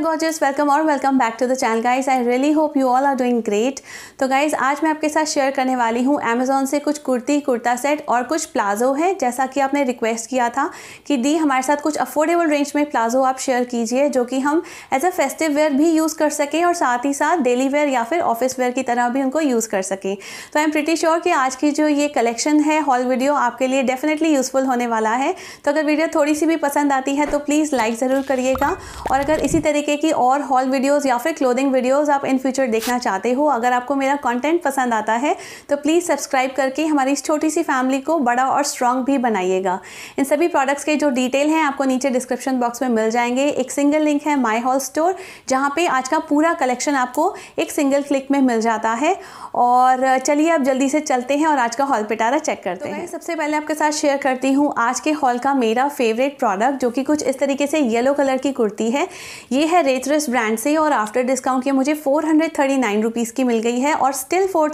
my gorgeous welcome और welcome back to the channel guys I really hope you all are doing great तो guys आज मैं आपके साथ शेयर करने वाली हूँ अमेजोन से कुछ कुर्ती कुर्ता सेट और कुछ प्लाजो है जैसा कि आपने रिक्वेस्ट किया था कि दी हमारे साथ कुछ अफोर्डेबल रेंज में प्लाजो आप शेयर कीजिए जो कि हम एज अ फेस्टिव वेयर भी यूज़ कर सकें और साथ ही साथ डेली वेयर या फिर ऑफिस वेयर की तरह भी उनको यूज़ कर सकें तो आई एम प्रिटी श्योर कि आज की जो ये कलेक्शन है हॉल वीडियो आपके लिए डेफिनेटली यूज़फुल होने वाला है तो अगर वीडियो थोड़ी सी भी पसंद आती है तो प्लीज़ लाइक ज़रूर करिएगा और अगर इसी तरीके तरीके की और हॉल वीडियोस या फिर क्लोथिंग वीडियोस आप इन फ्यूचर देखना चाहते हो अगर आपको मेरा कंटेंट पसंद आता है तो प्लीज़ सब्सक्राइब करके हमारी इस छोटी सी फैमिली को बड़ा और स्ट्रॉन्ग भी बनाइएगा इन सभी प्रोडक्ट्स के जो डिटेल हैं आपको नीचे डिस्क्रिप्शन बॉक्स में मिल जाएंगे एक सिंगल लिंक है माई हॉल स्टोर जहाँ पर आज का पूरा कलेक्शन आपको एक सिंगल क्लिक में मिल जाता है और चलिए आप जल्दी से चलते हैं और आज का हॉल पिटारा चेक करते तो हैं सबसे पहले आपके साथ शेयर करती हूँ आज के हॉल का मेरा फेवरेट प्रोडक्ट जो कि कुछ इस तरीके से येलो कलर की कुर्ती है ये है है रेटरस ब्रांड से और आफ्टर डिस्काउंट ये मुझे फोर हंड्रेड की मिल गई है और स्टिल फोर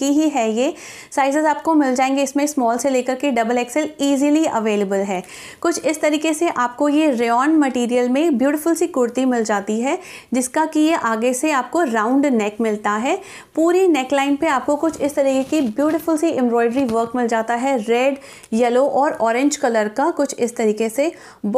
की ही है ये साइजेस आपको मिल जाएंगे इसमें स्मॉल से लेकर के डबल एक्सेल ईजिली अवेलेबल है कुछ इस तरीके से आपको ये रेन मटेरियल में ब्यूटीफुल सी कुर्ती मिल जाती है जिसका कि ये आगे से आपको राउंड नेक मिलता है पूरी नेक लाइन पर आपको कुछ इस तरीके की ब्यूटिफुल सी एम्ब्रॉयडरी वर्क मिल जाता है रेड येलो और ऑरेंज कलर का कुछ इस तरीके से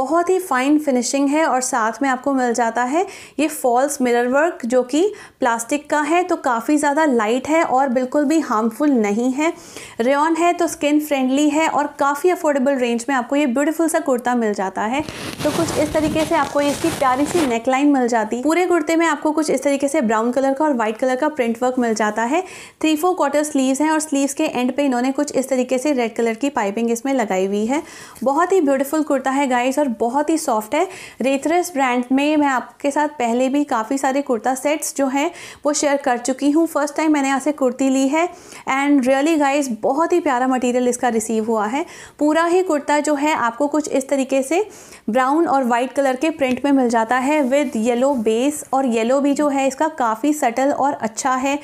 बहुत ही फाइन फिनिशिंग है और साथ में आपको मिल जाता है ये फॉल्स मिरर वर्क जो कि प्लास्टिक का है तो काफ़ी ज़्यादा लाइट है और बिल्कुल भी हार्मफुल नहीं है रेन है तो स्किन फ्रेंडली है और काफ़ी अफोर्डेबल रेंज में आपको ये ब्यूटीफुल सा कुर्ता मिल जाता है तो कुछ इस तरीके से आपको इसकी प्यारी सी नेकलाइन मिल जाती पूरे कुर्ते में आपको कुछ इस तरीके से ब्राउन कलर का और वाइट कलर का प्रिंट वर्क मिल जाता है थ्री फोर क्वार्टर स्लीव्स हैं और स्लीव्स के एंड पे इन्होंने कुछ इस तरीके से रेड कलर की पाइपिंग इसमें लगाई हुई है बहुत ही ब्यूटीफुल कुर्ता है गाइस और बहुत ही सॉफ्ट है रेथरस ब्रांड में मैं आप आपके साथ पहले भी काफ़ी सारे कुर्ता सेट्स जो हैं वो शेयर कर चुकी हूँ फर्स्ट टाइम मैंने यहाँ से कुर्ती ली है एंड रियली गाइज बहुत ही प्यारा मटेरियल इसका रिसीव हुआ है पूरा ही कुर्ता जो है आपको कुछ इस तरीके से ब्राउन और वाइट कलर के प्रिंट में मिल जाता है विद येलो बेस और येलो भी जो है इसका काफ़ी सटल और अच्छा है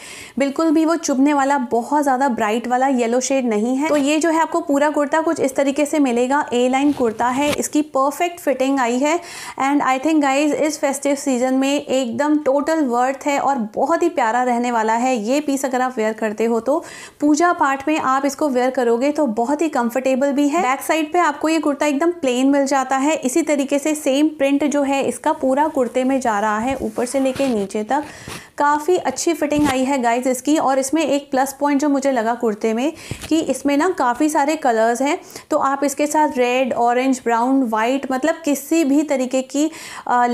बिल्कुल भी वो चुभने वाला बहुत ज़्यादा ब्राइट वाला येलो शेड नहीं है तो ये जो है आपको पूरा कुर्ता कुछ इस तरीके से मिलेगा ए लाइन कुर्ता है इसकी परफेक्ट फिटिंग आई है एंड आई थिंक गाइज इस फेस्टिव सीजन में एकदम टोटल वर्थ है और बहुत ही प्यारा रहने वाला है ये पीस अगर आप वेयर करते हो तो पूजा पाठ में आप इसको वेयर करोगे तो बहुत ही कंफर्टेबल भी है बैक साइड पे आपको ये कुर्ता एकदम प्लेन मिल जाता है इसी तरीके से सेम प्रिंट जो है इसका पूरा कुर्ते में जा रहा है ऊपर से लेके नीचे तक काफ़ी अच्छी फिटिंग आई है गाइज इसकी और इसमें एक प्लस पॉइंट जो मुझे लगा कुर्ते में कि इसमें ना काफ़ी सारे कलर्स हैं तो आप इसके साथ रेड ऑरेंज ब्राउन वाइट मतलब किसी भी तरीके की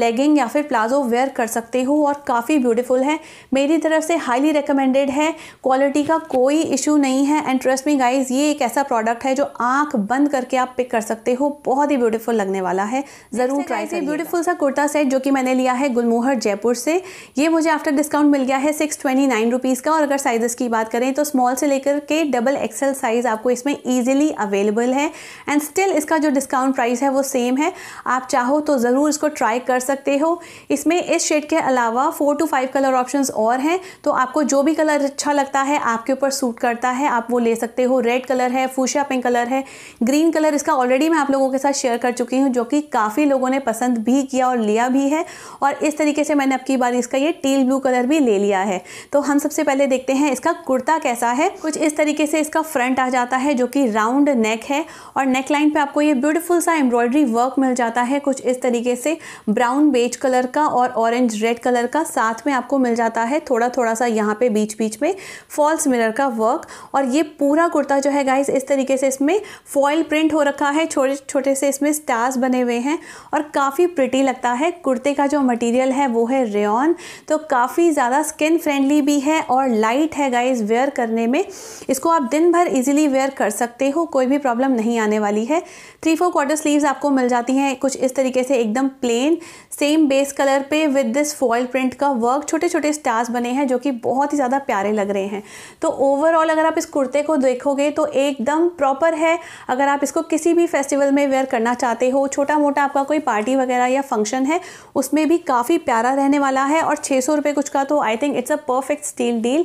लेगिंग या या फिर प्लाजो वेयर कर सकते हो और काफ़ी ब्यूटीफुल है मेरी तरफ से हाईली रिकमेंडेड है क्वालिटी का कोई इशू नहीं है एंड ट्रस्ट मी गाइज ये एक ऐसा प्रोडक्ट है जो आंख बंद करके आप पिक कर सकते हो बहुत ही ब्यूटीफुल लगने वाला है ज़रूर ट्राई से ब्यूटीफुल सा कुर्ता सेट जो कि मैंने लिया है गुलमोहर जयपुर से ये मुझे आफ्टर डिस्काउंट मिल गया है सिक्स ट्वेंटी नाइन रुपीज़ का और अगर साइज़ की बात करें तो स्मॉल से लेकर के डबल एक्सएल साइज़ आपको इसमें ईजिली अवेलेबल है एंड स्टिल इसका जो डिस्काउंट प्राइस है वो सेम है आप चाहो तो ज़रूर इसको ट्राई कर सकते हो इसमें इस शेड के अलावा four two five colour options और हैं तो आपको जो भी कलर अच्छा लगता है आपके ऊपर सूट करता है आप वो ले सकते हो रेड कलर है फूशा पिंक कलर है ग्रीन कलर इसका ऑलरेडी मैं आप लोगों के साथ शेयर कर चुकी हूँ जो कि काफ़ी लोगों ने पसंद भी किया और लिया भी है और इस तरीके से मैंने अब की बार इसका ये टील ब्लू कलर भी ले लिया है तो हम सबसे पहले देखते हैं इसका कुर्ता कैसा है कुछ इस तरीके से इसका फ्रंट आ जाता है जो कि राउंड नेक है और नेक लाइन पर आपको ये ब्यूटिफुल सा एम्ब्रॉयडरी वर्क मिल जाता है कुछ इस तरीके से ब्राउन बेच कलर का और ऑरेंज रेड कलर का साथ में आपको मिल जाता है थोड़ा थोड़ा सा यहाँ पे बीच बीच में फॉल्स मिरर का वर्क और ये पूरा कुर्ता जो है गाइस इस तरीके से इसमें फॉइल प्रिंट हो रखा है छोटे छोटे से इसमें स्टार्स बने हुए हैं और काफ़ी प्रिटी लगता है कुर्ते का जो मटीरियल है वो है रेन तो काफ़ी ज़्यादा स्किन फ्रेंडली भी है और लाइट है गाइज वेयर करने में इसको आप दिन भर ईजिली वेयर कर सकते हो कोई भी प्रॉब्लम नहीं आने वाली है थ्री फोर क्वार्टर स्लीव्स आपको मिल जाती हैं कुछ इस तरीके से एकदम plain same base base colour पे विद दिस फॉयल प्रिंट का वर्क छोटे छोटे स्टार्स बने हैं जो कि बहुत ही ज़्यादा प्यारे लग रहे हैं तो ओवरऑल अगर आप इस कुर्ते को देखोगे तो एकदम प्रॉपर है अगर आप इसको किसी भी फेस्टिवल में वेयर करना चाहते हो छोटा मोटा आपका कोई पार्टी वगैरह या फंक्शन है उसमें भी काफ़ी प्यारा रहने वाला है और छः सौ कुछ का तो I think it's a perfect steal deal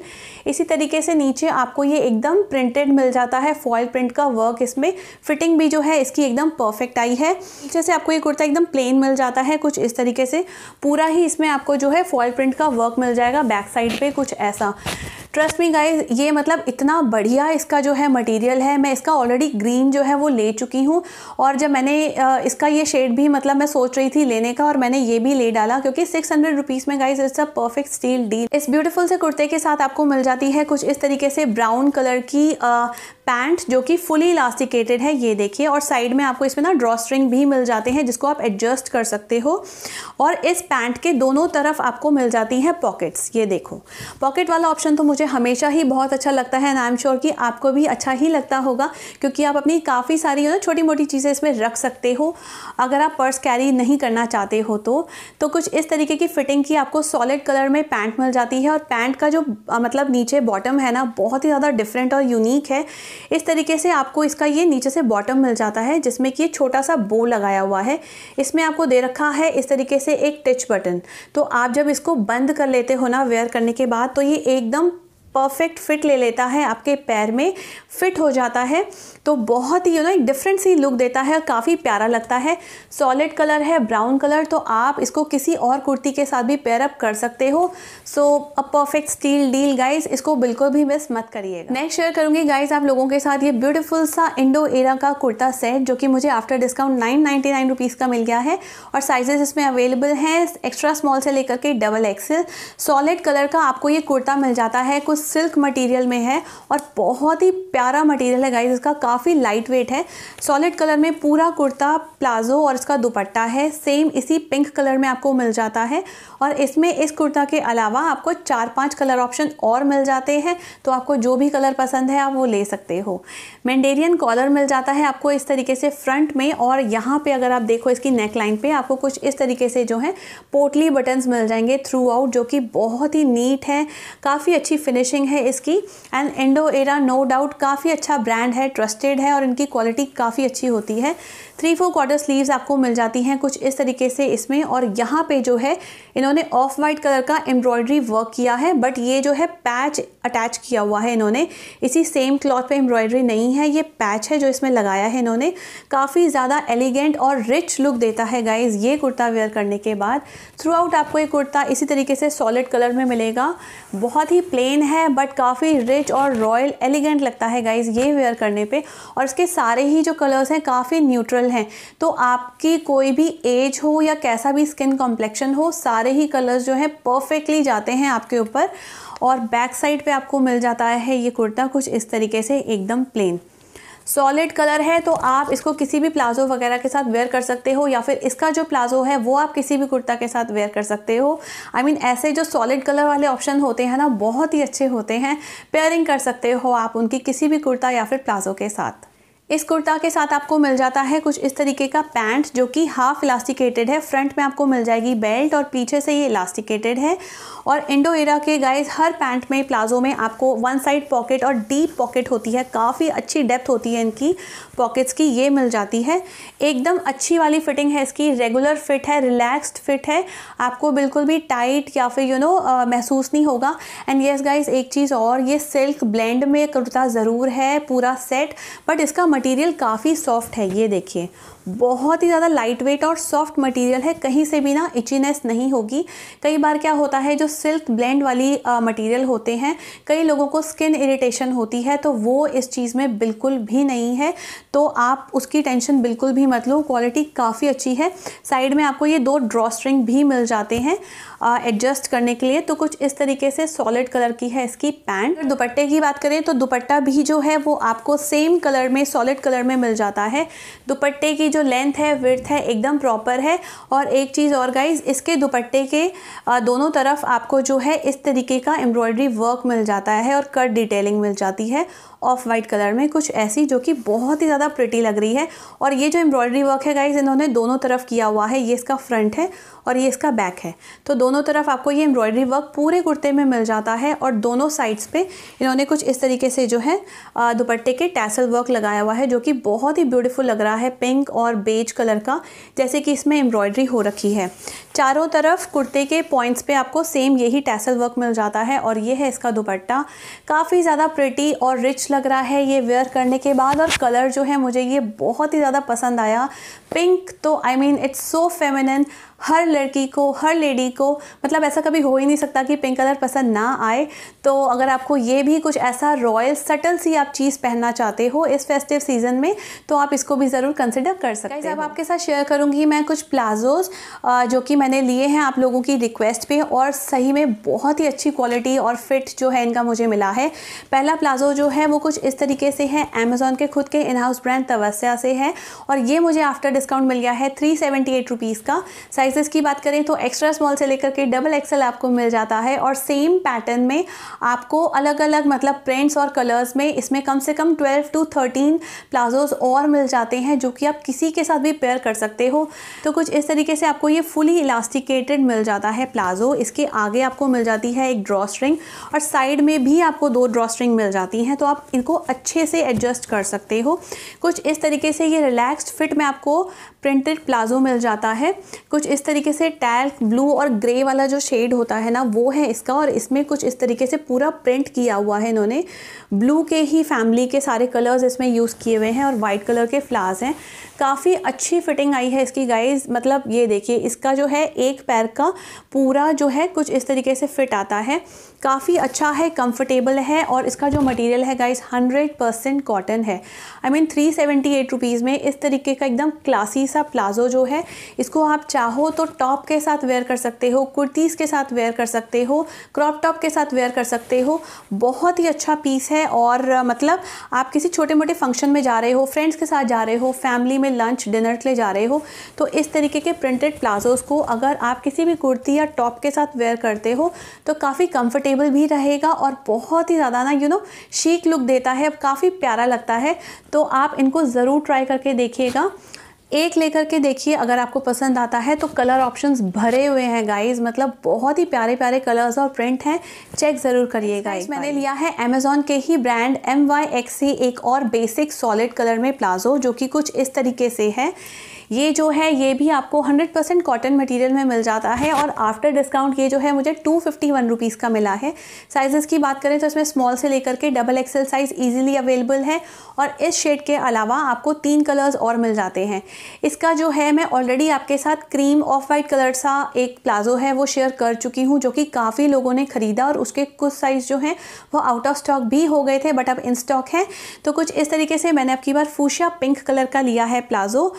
इसी तरीके से नीचे आपको ये एकदम प्रिंटेड मिल जाता है फॉयल प्रिंट का वर्क इसमें फिटिंग भी जो है इसकी एकदम परफेक्ट आई है जैसे आपको ये कुर्ता एकदम प्लेन मिल जाता है कुछ इस तरीके से से पूरा ही इसमें आपको जो है फॉल प्रिंट का वर्क मिल जाएगा बैक साइड पे कुछ ऐसा ट्रस्ट मी गाइज ये मतलब इतना बढ़िया इसका जो है मटेरियल है मैं इसका ऑलरेडी ग्रीन जो है वो ले चुकी हूँ और जब मैंने इसका ये शेड भी मतलब मैं सोच रही थी लेने का और मैंने ये भी ले डाला क्योंकि सिक्स हंड्रेड रुपीज़ में guys it's a perfect steal deal इस ब्यूटीफुल से कुर्ते के साथ आपको मिल जाती है कुछ इस तरीके से ब्राउन कलर की पैंट जो कि फुली इलास्टिकेटेड है ये देखिए और साइड में आपको इसमें ना ड्रॉ स्ट्रिंग भी मिल जाते हैं जिसको आप एडजस्ट कर सकते हो और और इस पैंट के दोनों तरफ आपको मिल जाती हैं पॉकेट्स ये देखो पॉकेट वाला ऑप्शन तो मुझे हमेशा ही बहुत अच्छा लगता है एंड आई एम श्योर कि आपको भी अच्छा ही लगता होगा क्योंकि आप अपनी काफ़ी सारी ना छोटी मोटी चीज़ें इसमें रख सकते हो अगर आप पर्स कैरी नहीं करना चाहते हो तो, तो कुछ इस तरीके की फ़िटिंग की आपको सॉलिड कलर में पैंट मिल जाती है और पैंट का जो मतलब नीचे बॉटम है ना बहुत ही ज़्यादा डिफरेंट और यूनिक है इस तरीके से आपको इसका ये नीचे से बॉटम मिल जाता है जिसमें कि छोटा सा बो लगाया हुआ है इसमें आपको दे रखा है इस तरीके से एक टिच बटन तो आप जब इसको बंद कर लेते हो ना वेयर करने के बाद तो ये एकदम परफेक्ट फिट ले लेता है आपके पैर में फिट हो जाता है तो बहुत ही यू नो एक डिफरेंट सी लुक देता है काफ़ी प्यारा लगता है सॉलिड कलर है ब्राउन कलर तो आप इसको किसी और कुर्ती के साथ भी पेयर अप कर सकते हो so a perfect steal deal guys इसको बिल्कुल भी मिस मत करिएगा नेक्स्ट शेयर करूँगी गाइज आप लोगों के साथ ये ब्यूटीफुल सा इंडो एरा का कुर्ता सेट जो कि मुझे आफ्टर डिस्काउंट नाइन नाइन्टी का मिल गया है और साइजेस इसमें अवेलेबल हैं एक्स्ट्रा स्मॉल से लेकर के डबल एक्सेल सॉलिड कलर का आपको ये कुर्ता मिल जाता है कुछ सिल्क मटेरियल में है और बहुत ही प्यारा मटेरियल है गाइज इसका काफ़ी लाइट वेट है सॉलिड कलर में पूरा कुर्ता प्लाजो और इसका दुपट्टा है सेम इसी पिंक कलर में आपको मिल जाता है और इसमें इस कुर्ता के अलावा आपको चार पांच कलर ऑप्शन और मिल जाते हैं तो आपको जो भी कलर पसंद है आप वो ले सकते हो मैंडेरियन कॉलर मिल जाता है आपको इस तरीके से फ्रंट में और यहाँ पर अगर आप देखो इसकी नेक लाइन पे आपको कुछ इस तरीके से जो है पोटली बटन्स मिल जाएंगे थ्रू आउट जो कि बहुत ही नीट है काफ़ी अच्छी फिनिश फिनिशिंग है इसकी and Indo Era no doubt काफ़ी अच्छा ब्रांड है ट्रस्टेड है और इनकी क्वालिटी काफ़ी अच्छी होती है थ्री फोर क्वार्टर स्लीव्स आपको मिल जाती हैं कुछ इस तरीके से इसमें और यहाँ पे जो है इन्होंने ऑफ वाइट कलर का एम्ब्रॉयडरी वर्क किया है बट ये जो है पैच अटैच किया हुआ है इन्होंने इसी सेम क्लॉथ पे एम्ब्रॉयडरी नहीं है ये पैच है जो इसमें लगाया है इन्होंने काफ़ी ज़्यादा एलिगेंट और रिच लुक देता है गाइज ये कुर्ता वेयर करने के बाद थ्रू आउट आपको ये कुर्ता इसी तरीके से सॉलिड कलर में मिलेगा बहुत ही प्लेन है बट काफ़ी रिच और रॉयल एलिगेंट लगता है गाइज ये वेयर करने पर और इसके सारे ही जो कलर्स हैं काफ़ी न्यूट्रल हैं तो आपकी कोई भी एज हो या कैसा भी स्किन कॉम्प्लेक्शन हो सारे ही कलर्स जो हैं परफेक्टली जाते हैं आपके ऊपर और बैक साइड पे आपको मिल जाता है ये कुर्ता कुछ इस तरीके से एकदम प्लेन सॉलिड कलर है तो आप इसको किसी भी प्लाजो वगैरह के साथ वेयर कर सकते हो या फिर इसका जो प्लाजो है वो आप किसी भी कुर्ता के साथ वेयर कर सकते हो आई I मीन mean, ऐसे जो सॉलिड कलर वाले ऑप्शन होते हैं ना बहुत ही अच्छे होते हैं पेयरिंग कर सकते हो आप उनकी किसी भी कुर्ता या फिर प्लाजो के साथ इस कुर्ता के साथ आपको मिल जाता है कुछ इस तरीके का पैंट जो कि हाफ इलास्टिकेटेड है फ्रंट में आपको मिल जाएगी बेल्ट और पीछे से ये इलास्टिकेटेड है और इंडो एरा के गाइस हर पैंट में प्लाजो में आपको वन साइड पॉकेट और डीप पॉकेट होती है काफ़ी अच्छी डेप्थ होती है इनकी पॉकेट्स की ये मिल जाती है एकदम अच्छी वाली फिटिंग है इसकी रेगुलर फिट है रिलैक्सड फिट है आपको बिल्कुल भी टाइट या फिर यू नो महसूस नहीं होगा एंड येस गाइज एक चीज़ और ये सिल्क ब्लेंड में कुर्ता ज़रूर है पूरा सेट बट इसका मटेरियल काफ़ी सॉफ्ट है ये देखिए बहुत ही ज़्यादा लाइट वेट और सॉफ्ट मटेरियल है कहीं से भी ना इचीनेस नहीं होगी कई बार क्या होता है जो सिल्क ब्लेंड वाली मटेरियल होते हैं कई लोगों को स्किन इरिटेशन होती है तो वो इस चीज़ में बिल्कुल भी नहीं है तो आप उसकी टेंशन बिल्कुल भी मत लो क्वालिटी काफ़ी अच्छी है साइड में आपको ये दो ड्रॉ स्ट्रिंग भी मिल जाते हैं एडजस्ट करने के लिए तो कुछ इस तरीके से सॉलिड कलर की है इसकी पैंट दुपट्टे की बात करें तो दुपट्टा भी जो है वो आपको सेम कलर में सॉलिड कलर में मिल जाता है दुपट्टे की जो लेंथ है विर्थ है एकदम प्रॉपर है और एक चीज़ और गाइज इसके दुपट्टे के दोनों तरफ आपको जो है इस तरीके का एम्ब्रॉयडरी वर्क मिल जाता है और कट डिटेलिंग मिल जाती है ऑफ वाइट कलर में कुछ ऐसी जो कि बहुत ही ज़्यादा प्रिटी लग रही है और ये जो एम्ब्रॉयडरी वर्क है गाइज इन्होंने दोनों तरफ किया हुआ है ये इसका फ्रंट है और ये इसका बैक है तो दोनों तरफ आपको ये एम्ब्रॉयडरी वर्क पूरे कुर्ते में मिल जाता है और दोनों साइड्स पे इन्होंने कुछ इस तरीके से जो है दुपट्टे के टैसल वर्क लगाया हुआ है जो कि बहुत ही ब्यूटीफुल लग रहा है पिंक और बेज कलर का जैसे कि इसमें एम्ब्रॉयडरी हो रखी है चारों तरफ कुर्ते के पॉइंट्स पे आपको सेम यही टैसल वर्क मिल जाता है और ये है इसका दुपट्टा काफ़ी ज़्यादा प्रिटी और रिच लग रहा है ये वेयर करने के बाद और कलर जो है मुझे ये बहुत ही ज़्यादा पसंद आया पिंक तो I mean it's so feminine हर लड़की को हर लेडी को मतलब ऐसा कभी हो ही नहीं सकता कि पिंक कलर पसंद ना आए तो अगर आपको ये भी कुछ ऐसा रॉयल सटल सी आप चीज़ पहनना चाहते हो इस फेस्टिव सीज़न में तो आप इसको भी ज़रूर कंसिडर कर सकते हैं अब आपके साथ शेयर करूँगी मैं कुछ प्लाजोज़ जो कि मैंने लिए हैं आप लोगों की रिक्वेस्ट पे और सही में बहुत ही अच्छी क्वालिटी और फिट जो है इनका मुझे मिला है पहला प्लाजो जो है वो कुछ इस तरीके से है अमेज़ोन के खुद के इन हाउस ब्रांड तवस्या से है और ये मुझे आफ्टर डिस्काउंट मिल गया है थ्री सेवेंटी एट रुपीज़ का साइज़ साइजेस की बात करें तो एक्स्ट्रा स्मॉल से लेकर के डबल एक्सल आपको मिल जाता है और सेम पैटर्न में आपको अलग अलग मतलब प्रिंट्स और कलर्स में इसमें कम से कम 12 टू 13 प्लाजोज और मिल जाते हैं जो कि आप किसी के साथ भी पेयर कर सकते हो तो कुछ इस तरीके से आपको ये फुली इलास्टिकेटेड मिल जाता है प्लाजो इसके आगे आपको मिल जाती है एक ड्रॉ स्ट्रिंग और साइड में भी आपको दो ड्रॉ स्ट्रिंग मिल जाती हैं तो आप इनको अच्छे से एडजस्ट कर सकते हो कुछ इस तरीके से ये रिलैक्सड फिट में आपको प्रिंटेड प्लाजो मिल जाता है कुछ इस इस तरीके से टैल्क ब्लू और ग्रे वाला जो शेड होता है ना वो है इसका और इसमें कुछ इस तरीके से पूरा प्रिंट किया हुआ है इन्होंने ब्लू के ही फैमिली के सारे कलर्स इसमें यूज़ किए हुए हैं और वाइट कलर के फ्लावर्स हैं काफ़ी अच्छी फिटिंग आई है इसकी गाइज मतलब ये देखिए इसका जो है एक पैर का पूरा जो है कुछ इस तरीके से फिट आता है काफ़ी अच्छा है कंफर्टेबल है और इसका जो मटेरियल है गाइस 100 परसेंट कॉटन है I mean three seventy eight rupees में इस तरीके का एकदम क्लासी सा प्लाजो जो है इसको आप चाहो तो टॉप के साथ वेयर कर सकते हो कुर्तीज़ के साथ वेयर कर सकते हो क्रॉप टॉप के साथ वेयर कर सकते हो बहुत ही अच्छा पीस है और मतलब आप किसी छोटे मोटे फंक्शन में जा रहे हो फ्रेंड्स के साथ जा रहे हो फैमिली में लंच डिनर के लिए जा रहे हो तो इस तरीके के प्रिंटेड प्लाजोज़ को अगर आप किसी भी कुर्ती या टॉप के साथ वेयर करते हो तो काफ़ी कम्फर्टेबल कंफर्टेबल भी रहेगा और बहुत ही ज़्यादा ना यू नो शीक लुक देता है काफ़ी प्यारा लगता है तो आप इनको ज़रूर ट्राई करके देखिएगा एक लेकर के देखिए अगर आपको पसंद आता है तो कलर ऑप्शंस भरे हुए हैं गाइस मतलब बहुत ही प्यारे प्यारे कलर्स और प्रिंट हैं चेक ज़रूर करिए गाइस मैंने लिया है अमेजोन के ही ब्रांड एम वाई एक्स ही एक और बेसिक सॉलिड कलर में प्लाजो जो कि कुछ इस तरीके से है ये जो है ये भी आपको 100% परसेंट कॉटन मटीरियल में मिल जाता है और आफ्टर डिस्काउंट ये जो है मुझे टू फिफ्टी वन रुपीज़ का मिला है साइज़ की बात करें तो इसमें स्मॉल से लेकर के double XL size easily available है और इस शेड के अलावा आपको तीन कलर्स और मिल जाते हैं इसका जो है मैं ऑलरेडी आपके साथ क्रीम ऑफ वाइट कलर सा एक प्लाजो है वो शेयर कर चुकी हूँ जो कि काफ़ी लोगों ने ख़रीदा और उसके कुछ साइज़ जो हैं वो आउट ऑफ स्टॉक भी हो गए थे बट अब इन स्टॉक हैं तो कुछ इस तरीके से मैंने आपकी बार फूशिया पिंक कलर का लिया है प्लाजो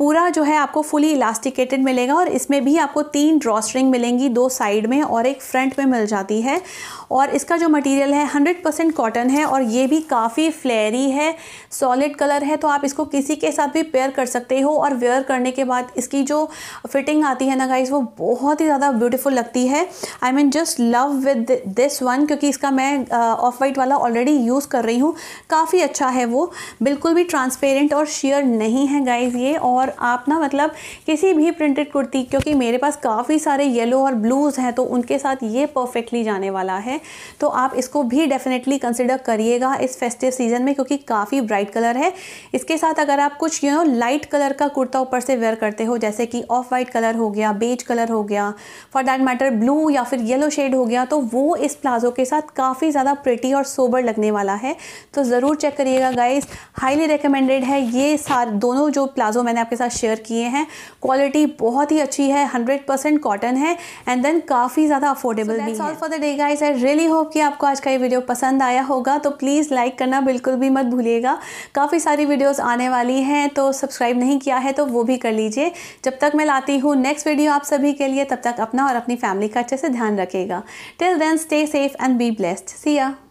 पूरा जो है आपको फुली इलास्टिकेटेड मिलेगा और इसमें भी आपको तीन ड्रॉस्ट्रिंग मिलेंगी दो साइड में और एक फ्रंट में मिल जाती है और इसका जो मटेरियल है 100% परसेंट कॉटन है और ये भी काफ़ी फ्लेरी है सॉलिड कलर है तो आप इसको किसी के साथ भी पेयर कर सकते हो और वेयर करने के बाद इसकी जो फिटिंग आती है ना गाइज़ वो बहुत ही ज़्यादा ब्यूटीफुल लगती है I mean just love with this one क्योंकि इसका मैं ऑफ uh, वाइट वाला ऑलरेडी यूज़ कर रही हूँ काफ़ी अच्छा है वो बिल्कुल भी ट्रांसपेरेंट और शेयर नहीं है गाइज़ ये और और आप ना मतलब किसी भी प्रिंटेड कुर्ती क्योंकि मेरे पास काफ़ी सारे येलो और ब्लूज़ हैं तो उनके साथ ये परफेक्टली जाने वाला है तो आप इसको भी डेफिनेटली कंसिडर करिएगा इस फेस्टिव सीज़न में क्योंकि काफ़ी ब्राइट कलर है इसके साथ अगर आप कुछ यू नो लाइट कलर का कुर्ता ऊपर से वेयर करते हो जैसे कि ऑफ वाइट कलर हो गया बेज कलर हो गया फॉर दैट मैटर ब्लू या फिर येलो शेड हो गया तो वो इस प्लाजो के साथ काफ़ी ज़्यादा प्रिटी और सोबर लगने वाला है तो ज़रूर चेक करिएगा गाइज हाईली रिकमेंडेड है ये सार दोनों जो प्लाजो मैंने आपके साथ शेयर किए हैं क्वालिटी बहुत ही अच्छी है हंड्रेड परसेंट कॉटन है एंड देन काफ़ी ज़्यादा अफोर्डेबल भी है for the day guys I really hope कि आपको आज का ये वीडियो पसंद आया होगा तो प्लीज़ लाइक करना बिल्कुल भी मत भूलिएगा काफ़ी सारी वीडियोज आने वाली हैं तो सब्सक्राइब नहीं किया है तो वो भी कर लीजिए जब तक मैं लाती हूँ नेक्स्ट वीडियो आप सभी के लिए तब तक अपना और अपनी फैमिली का अच्छे से ध्यान रखेगा till then stay safe and be blessed see या